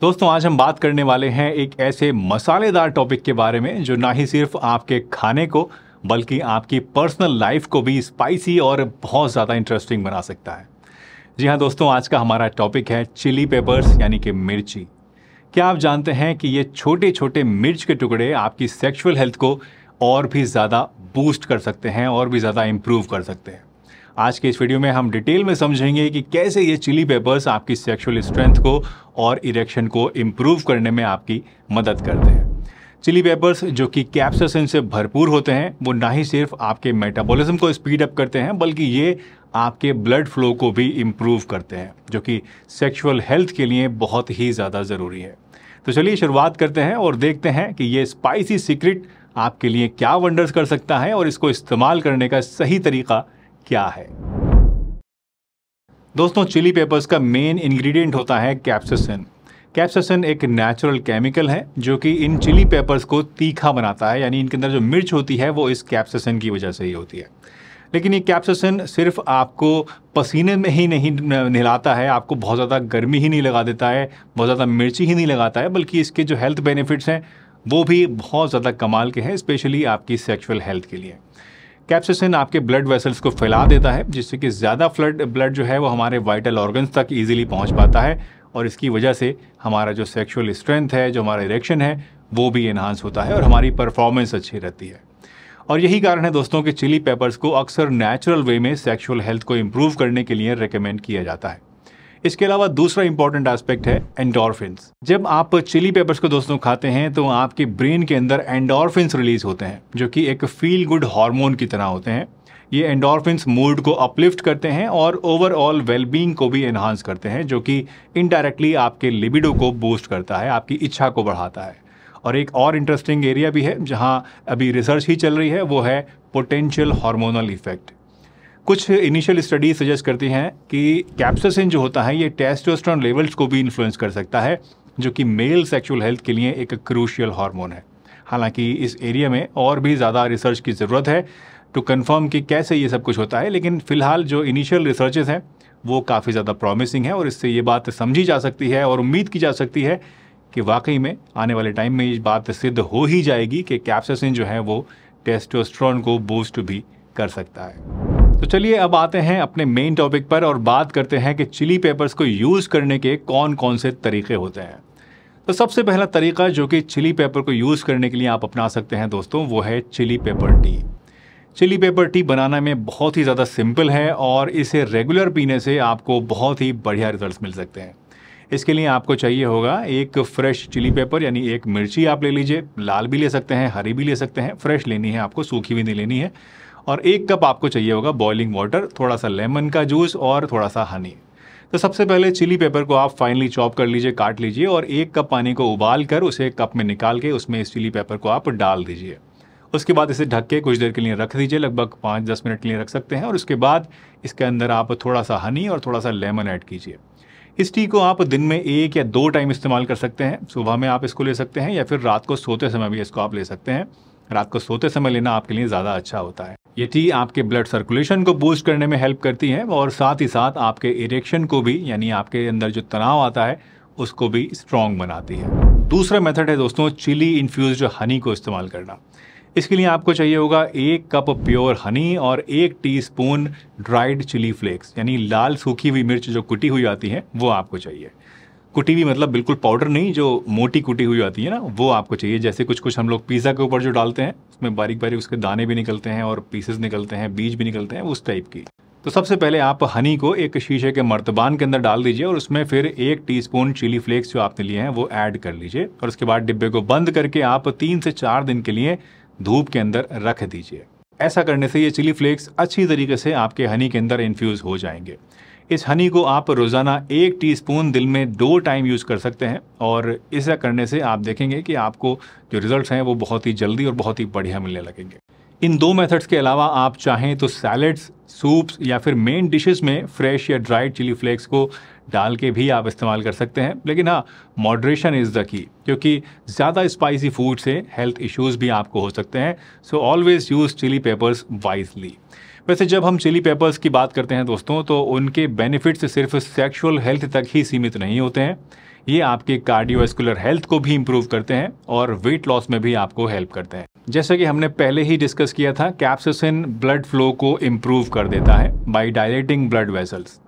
दोस्तों आज हम बात करने वाले हैं एक ऐसे मसालेदार टॉपिक के बारे में जो ना ही सिर्फ आपके खाने को बल्कि आपकी पर्सनल लाइफ को भी स्पाइसी और बहुत ज़्यादा इंटरेस्टिंग बना सकता है जी हाँ दोस्तों आज का हमारा टॉपिक है चिली पेपर्स यानी कि मिर्ची क्या आप जानते हैं कि ये छोटे छोटे मिर्च के टुकड़े आपकी सेक्शुअल हेल्थ को और भी ज़्यादा बूस्ट कर सकते हैं और भी ज़्यादा इम्प्रूव कर सकते हैं आज के इस वीडियो में हम डिटेल में समझेंगे कि कैसे ये चिली पेपर्स आपकी सेक्सुअल स्ट्रेंथ को और इरेक्शन को इम्प्रूव करने में आपकी मदद करते हैं चिली पेपर्स जो कि कैप्सोसिन से भरपूर होते हैं वो ना ही सिर्फ आपके मेटाबॉलिज्म को स्पीड अप करते हैं बल्कि ये आपके ब्लड फ्लो को भी इम्प्रूव करते हैं जो कि सेक्सुअल हेल्थ के लिए बहुत ही ज़्यादा ज़रूरी है तो चलिए शुरुआत करते हैं और देखते हैं कि ये स्पाइसी सीक्रेट आपके लिए क्या वंडर्स कर सकता है और इसको इस्तेमाल करने का सही तरीका क्या है दोस्तों चिली पेपर्स का मेन इंग्रेडिएंट होता है कैप्सिसिन कैप्सिसिन एक नेचुरल केमिकल है जो कि इन चिली पेपर्स को तीखा बनाता है यानी इनके अंदर जो मिर्च होती है वो इस कैप्सिसिन की वजह से ही होती है लेकिन ये कैप्सिसिन सिर्फ आपको पसीने में ही नहीं नहलाता है आपको बहुत ज़्यादा गर्मी ही नहीं लगा देता है बहुत ज़्यादा मिर्ची ही नहीं लगाता है बल्कि इसके जो हेल्थ बेनिफिट्स हैं वो भी बहुत ज़्यादा कमाल के हैं स्पेशली आपकी सेक्शुअल हेल्थ के लिए कैप्सिसिन आपके ब्लड वेसल्स को फैला देता है जिससे कि ज़्यादा फ्लड ब्लड जो है वो हमारे वाइटल ऑर्गन्स तक ईजिली पहुँच पाता है और इसकी वजह से हमारा जो सेक्शुअल स्ट्रेंथ है जो हमारा इरेक्शन है वो भी इन्हांस होता है और हमारी परफॉर्मेंस अच्छी रहती है और यही कारण है दोस्तों कि चिली पेपर्स को अक्सर नेचुरल वे में सेक्सुअल हेल्थ को इम्प्रूव करने के लिए रिकमेंड किया जाता है इसके अलावा दूसरा इंपॉर्टेंट एस्पेक्ट है एंडोरफिन जब आप चिली पेपर्स को दोस्तों खाते हैं तो आपके ब्रेन के अंदर एंडोरफिन रिलीज होते हैं जो कि एक फील गुड हार्मोन की तरह होते हैं ये एंडोरफिन मूड को अपलिफ्ट करते हैं और ओवरऑल वेलबींग को भी एनहांस करते हैं जो कि इनडायरेक्टली आपके लिबिडो को बूस्ट करता है आपकी इच्छा को बढ़ाता है और एक और इंटरेस्टिंग एरिया भी है जहाँ अभी रिसर्च ही चल रही है वो है पोटेंशियल हार्मोनल इफेक्ट कुछ इनिशियल स्टडी सजेस्ट करती हैं कि कैप्सोसिन जो होता है ये टेस्टोस्टेरोन लेवल्स को भी इन्फ्लुएंस कर सकता है जो कि मेल सेक्सुअल हेल्थ के लिए एक क्रूशियल हार्मोन है हालांकि इस एरिया में और भी ज़्यादा रिसर्च की ज़रूरत है टू कंफर्म कि कैसे ये सब कुछ होता है लेकिन फ़िलहाल जो इनिशियल रिसर्चेज हैं वो काफ़ी ज़्यादा प्रॉमिसिंग है और इससे ये बात समझी जा सकती है और उम्मीद की जा सकती है कि वाकई में आने वाले टाइम में ये बात सिद्ध हो ही जाएगी कि कैप्सोसिन जो है वो टेस्टोस्ट्रॉन को बूस्ट भी कर सकता है तो चलिए अब आते हैं अपने मेन टॉपिक पर और बात करते हैं कि चिली पेपर्स को यूज़ करने के कौन कौन से तरीके होते हैं तो सबसे पहला तरीका जो कि चिली पेपर को यूज़ करने के लिए आप अपना सकते हैं दोस्तों वो है chili pepper tea chili pepper tea बनाना में बहुत ही ज़्यादा सिंपल है और इसे रेगुलर पीने से आपको बहुत ही बढ़िया रिजल्ट मिल सकते हैं इसके लिए आपको चाहिए होगा एक फ्रेश चिली पेपर यानी एक मिर्ची आप ले लीजिए लाल भी ले सकते हैं हरी भी ले सकते हैं फ्रेश लेनी है आपको सूखी भी नहीं लेनी है और एक कप आपको चाहिए होगा बॉइलिंग वाटर थोड़ा सा लेमन का जूस और थोड़ा सा हनी तो सबसे पहले चिली पेपर को आप फाइनली चॉप कर लीजिए काट लीजिए और एक कप पानी को उबाल कर उसे कप में निकाल के उसमें इस चिली पेपर को आप डाल दीजिए उसके बाद इसे ढक के कुछ देर के लिए रख दीजिए लगभग पाँच दस मिनट के लिए रख सकते हैं और उसके बाद इसके अंदर आप थोड़ा सा हनी और थोड़ा सा लेमन ऐड कीजिए इस टी को आप दिन में एक या दो टाइम इस्तेमाल कर सकते हैं सुबह में आप इसको ले सकते हैं या फिर रात को सोते समय भी इसको आप ले सकते हैं रात को सोते समय लेना आपके लिए ज़्यादा अच्छा होता है ये टी आपके ब्लड सर्कुलेशन को बूस्ट करने में हेल्प करती है और साथ ही साथ आपके इरेक्शन को भी यानी आपके अंदर जो तनाव आता है उसको भी स्ट्रॉन्ग बनाती है दूसरा मेथड है दोस्तों चिली इन्फ्यूज़ हनी को इस्तेमाल करना इसके लिए आपको चाहिए होगा एक कप प्योर हनी और एक टीस्पून ड्राइड चिली फ्लेक्स यानी लाल सूखी हुई मिर्च जो कुटी हुई आती है वो आपको चाहिए कुटी हुई मतलब बिल्कुल पाउडर नहीं जो मोटी कुटी हुई आती है ना वो आपको चाहिए जैसे कुछ कुछ हम लोग पिज़्ज़ा के ऊपर जो डालते हैं उसमें बारीक बारीक उसके दाने भी निकलते हैं और पीसेस निकलते हैं बीज भी निकलते हैं उस टाइप की तो सबसे पहले आप हनी को एक शीशे के मर्तबान के अंदर डाल दीजिए और उसमें फिर एक टीस्पून चिली फ्लेक्स जो आपने लिए हैं वो ऐड कर लीजिए और उसके बाद डिब्बे को बंद करके आप तीन से चार दिन के लिए धूप के अंदर रख दीजिए ऐसा करने से ये चिली फ्लेक्स अच्छी तरीके से आपके हनी के अंदर इन्फ्यूज़ हो जाएंगे इस हनी को आप रोज़ाना एक टीस्पून दिल में दो टाइम यूज़ कर सकते हैं और ऐसा करने से आप देखेंगे कि आपको जो रिज़ल्ट हैं वो बहुत ही जल्दी और बहुत ही बढ़िया मिलने लगेंगे इन दो मेथड्स के अलावा आप चाहें तो सैलड्स सूप्स या फिर मेन डिशेस में फ्रेश या ड्राइड चिली फ्लेक्स को डाल के भी आप इस्तेमाल कर सकते हैं लेकिन हाँ मॉडरेशन इज़ द की क्योंकि ज़्यादा स्पाइसी फूड से हेल्थ इश्यूज भी आपको हो सकते हैं so always use chili peppers wisely वैसे जब हम चिली पेपर्स की बात करते हैं दोस्तों तो उनके बेनिफिट्स सिर्फ सेक्शुअल हेल्थ तक ही सीमित नहीं होते हैं ये आपके कार्डियोवेस्कुलर हेल्थ को भी इम्प्रूव करते हैं और वेट लॉस में भी आपको हेल्प करते हैं जैसे कि हमने पहले ही डिस्कस किया था कैप्सिसिन ब्लड फ्लो को इम्प्रूव कर देता है by dilating blood vessels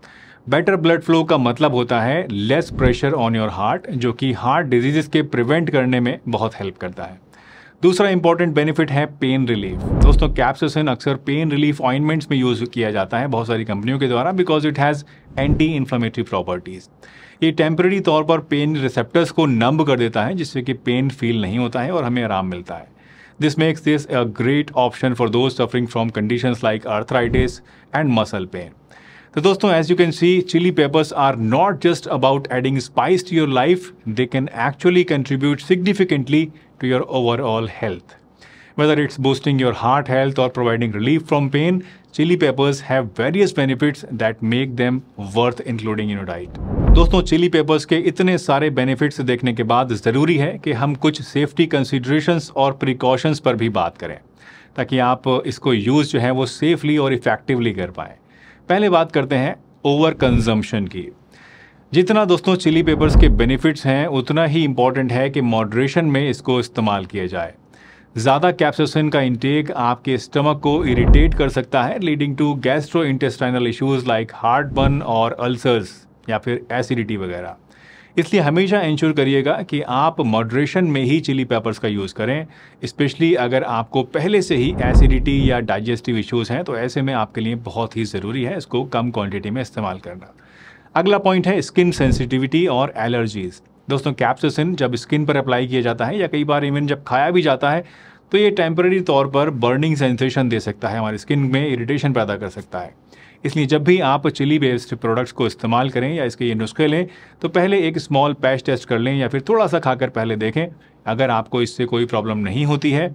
better blood flow का मतलब होता है less pressure on your heart जो कि हार्ट डिजीज के प्रिवेंट करने में बहुत हेल्प करता है दूसरा इंपॉर्टेंट बेनिफिट है पेन रिलीफ दोस्तों कैप्सिसिन अक्सर पेन रिलीफ ऑइंटमेंट्स में यूज़ किया जाता है बहुत सारी कंपनियों के द्वारा because it has anti inflammatory properties ये टेम्प्रेरी तौर पर पेन रिसेप्टर्स को नंब कर देता है जिससे कि पेन फील नहीं होता है और हमें आराम मिलता है this makes this a great option for those suffering from conditions like arthritis and muscle pain तो दोस्तों as you can see chili peppers are not just about adding spice to your life they can actually contribute significantly to your overall health whether it's boosting your heart health और providing relief from pain chili peppers have various benefits that make them worth including in diet दोस्तों chili peppers के इतने सारे benefits देखने के बाद ज़रूरी है कि हम कुछ सेफ्टी कंसिड्रेशंस और प्रिकॉशंस पर भी बात करें ताकि आप इसको यूज़ जो है वो सेफली और इफ़ेक्टिवली कर पाएँ पहले बात करते हैं ओवर कंजम्पशन की जितना दोस्तों चिली पेपर्स के बेनिफिट्स हैं उतना ही इम्पॉर्टेंट है कि मॉडरेशन में इसको इस्तेमाल किया जाए ज़्यादा कैप्सोसिन का इंटेक आपके स्टमक को इरिटेट कर सकता है leading to gastrointestinal issues like heartburn और अल्सर्स या फिर एसिडिटी वगैरह इसलिए हमेशा इंश्योर करिएगा कि आप मॉड्रेशन में ही चिली पेपर्स का यूज़ करें स्पेशली अगर आपको पहले से ही एसिडिटी या डाइजेस्टिव इश्यूज़ हैं तो ऐसे में आपके लिए बहुत ही ज़रूरी है इसको कम क्वांटिटी में इस्तेमाल करना अगला पॉइंट है स्किन सेंसिटिविटी और एलर्जीज़ दोस्तों कैप्सोसिन जब स्किन पर अप्लाई किया जाता है या कई बार इवन जब खाया भी जाता है तो ये टेम्प्रेरी तौर पर बर्निंग सेंसेशन दे सकता है हमारी स्किन में इरीटेशन पैदा कर सकता है इसलिए जब भी आप चिली बेस्ड प्रोडक्ट्स को इस्तेमाल करें या इसके ये नुस्खे लें तो पहले एक स्मॉल पैच टेस्ट कर लें या फिर थोड़ा सा खाकर पहले देखें अगर आपको इससे कोई प्रॉब्लम नहीं होती है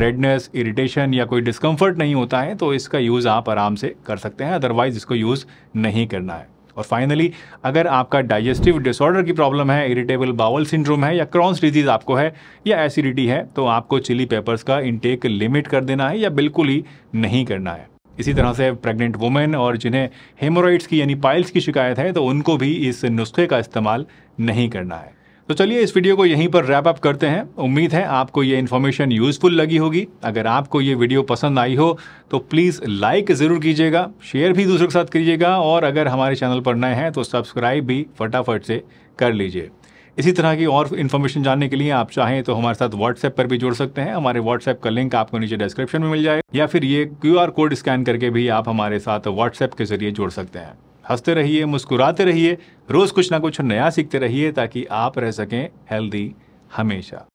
रेडनेस इरिटेशन या कोई डिस्कम्फर्ट नहीं होता है तो इसका यूज़ आप आराम से कर सकते हैं अदरवाइज़ इसको यूज़ नहीं करना है और फाइनली अगर आपका डाइजेस्टिव डिसऑर्डर की प्रॉब्लम है इरिटेबल बाउल सिंड्रोम है या क्रॉन्स डिजीज़ आपको है या एसिडिटी है तो आपको चिली पेपर्स का इनटेक लिमिट कर देना है या बिल्कुल ही नहीं करना है इसी तरह से प्रेग्नेंट वुमेन और जिन्हें हेमोरॉइड्स की यानी पाइल्स की शिकायत है तो उनको भी इस नुस्खे का इस्तेमाल नहीं करना है तो चलिए इस वीडियो को यहीं पर रैप अप करते हैं उम्मीद है आपको ये इन्फॉर्मेशन यूज़फुल लगी होगी अगर आपको ये वीडियो पसंद आई हो तो प्लीज़ लाइक ज़रूर कीजिएगा शेयर भी दूसरों के साथ कीजिएगा और अगर हमारे चैनल पर नए हैं तो सब्सक्राइब भी फटाफट से कर लीजिए इसी तरह की और इन्फॉर्मेशन जानने के लिए आप चाहें तो हमारे साथ व्हाट्सएप पर भी जुड़ सकते हैं हमारे व्हाट्सएप का लिंक आपको नीचे डिस्क्रिप्शन में मिल जाए या फिर ये क्यू कोड स्कैन करके भी आप हमारे साथ व्हाट्सएप के जरिए जुड़ सकते हैं हंसते रहिए मुस्कुराते रहिए रोज़ कुछ ना कुछ नया सीखते रहिए ताकि आप रह सकें हेल्दी हमेशा